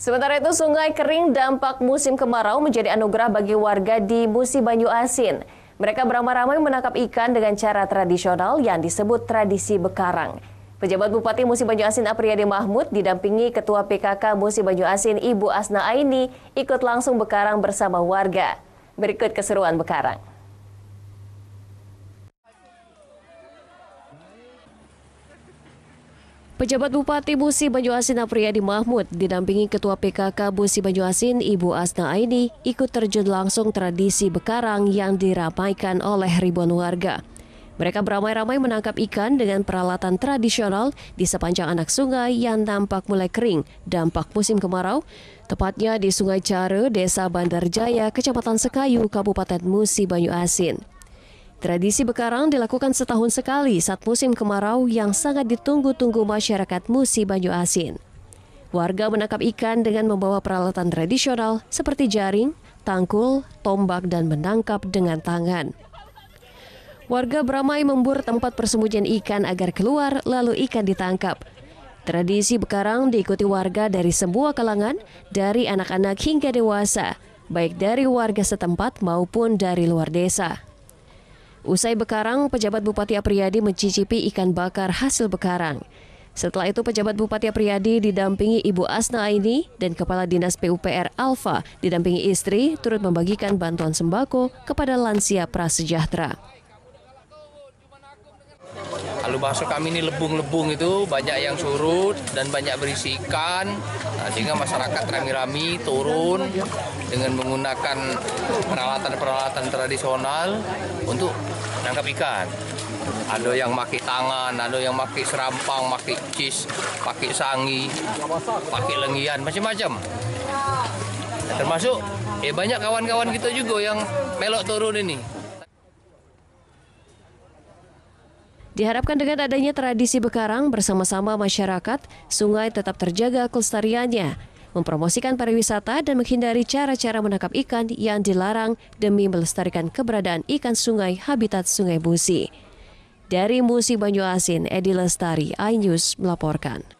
Sementara itu, sungai kering dampak musim kemarau menjadi anugerah bagi warga di Musi Banyu Asin. Mereka beramai-ramai menangkap ikan dengan cara tradisional yang disebut tradisi bekarang. Pejabat Bupati Musi Banyu Asin Apriyadi Mahmud didampingi Ketua PKK Musi Banyu Asin Ibu Asna Aini ikut langsung bekarang bersama warga. Berikut keseruan bekarang. Pejabat Bupati Busi Banyuasin Apriyadi Mahmud didampingi Ketua PKK Busi Banyuasin Ibu Asna Aini ikut terjun langsung tradisi bekarang yang diramaikan oleh ribuan warga. Mereka beramai-ramai menangkap ikan dengan peralatan tradisional di sepanjang anak sungai yang tampak mulai kering dampak musim kemarau, tepatnya di Sungai Care, Desa Bandar Jaya, Kecamatan Sekayu, Kabupaten Musi Banyuasin. Asin. Tradisi bekarang dilakukan setahun sekali saat musim kemarau yang sangat ditunggu-tunggu masyarakat Musi Banyu Asin. Warga menangkap ikan dengan membawa peralatan tradisional seperti jaring, tangkul, tombak, dan menangkap dengan tangan. Warga beramai membur tempat persembunyian ikan agar keluar, lalu ikan ditangkap. Tradisi bekarang diikuti warga dari semua kalangan, dari anak-anak hingga dewasa, baik dari warga setempat maupun dari luar desa. Usai bekarang, pejabat Bupati Apriyadi mencicipi ikan bakar hasil bekarang. Setelah itu pejabat Bupati Apriyadi didampingi Ibu Asna Aini dan Kepala Dinas PUPR Alfa didampingi istri turut membagikan bantuan sembako kepada lansia prasejahtera. Lalu bakso kami ini lebung-lebung itu banyak yang surut dan banyak berisi ikan. Nah, sehingga masyarakat rami-rami turun dengan menggunakan peralatan-peralatan tradisional untuk menangkap ikan. Ada yang pakai tangan, ada yang pakai serampang, pakai cis, pakai sangi, pakai lengian, macam-macam. Termasuk eh banyak kawan-kawan kita juga yang melok turun ini. Diharapkan dengan adanya tradisi bekarang bersama-sama masyarakat, sungai tetap terjaga kelestariannya, mempromosikan pariwisata dan menghindari cara-cara menangkap ikan yang dilarang demi melestarikan keberadaan ikan sungai habitat Sungai Busi. Dari Musi Banyu Asin, Edi Lestari, iNews melaporkan.